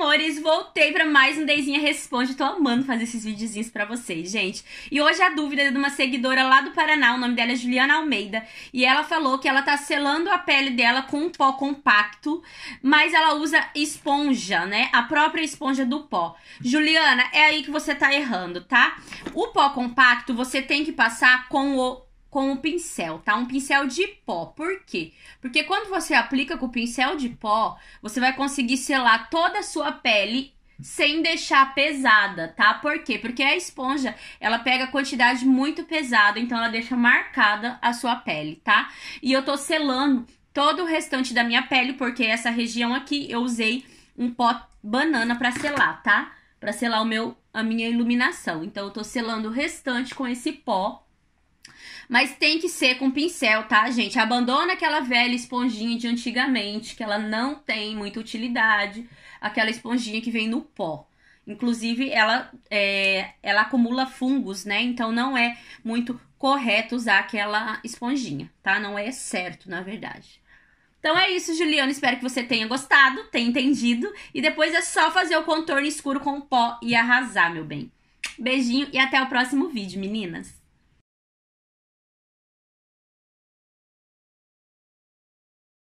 amores, voltei para mais um Deizinha Responde. Tô amando fazer esses videozinhos para vocês, gente. E hoje a dúvida é de uma seguidora lá do Paraná, o nome dela é Juliana Almeida, e ela falou que ela tá selando a pele dela com um pó compacto, mas ela usa esponja, né? A própria esponja do pó. Juliana, é aí que você tá errando, tá? O pó compacto você tem que passar com o com o pincel, tá? Um pincel de pó. Por quê? Porque quando você aplica com o pincel de pó, você vai conseguir selar toda a sua pele sem deixar pesada, tá? Por quê? Porque a esponja, ela pega quantidade muito pesada, então ela deixa marcada a sua pele, tá? E eu tô selando todo o restante da minha pele, porque essa região aqui eu usei um pó banana para selar, tá? Para selar o meu a minha iluminação. Então eu tô selando o restante com esse pó mas tem que ser com pincel, tá, gente? Abandona aquela velha esponjinha de antigamente, que ela não tem muita utilidade, aquela esponjinha que vem no pó. Inclusive, ela, é, ela acumula fungos, né? Então, não é muito correto usar aquela esponjinha, tá? Não é certo, na verdade. Então é isso, Juliana. Espero que você tenha gostado, tenha entendido. E depois é só fazer o contorno escuro com o pó e arrasar, meu bem. Beijinho e até o próximo vídeo, meninas!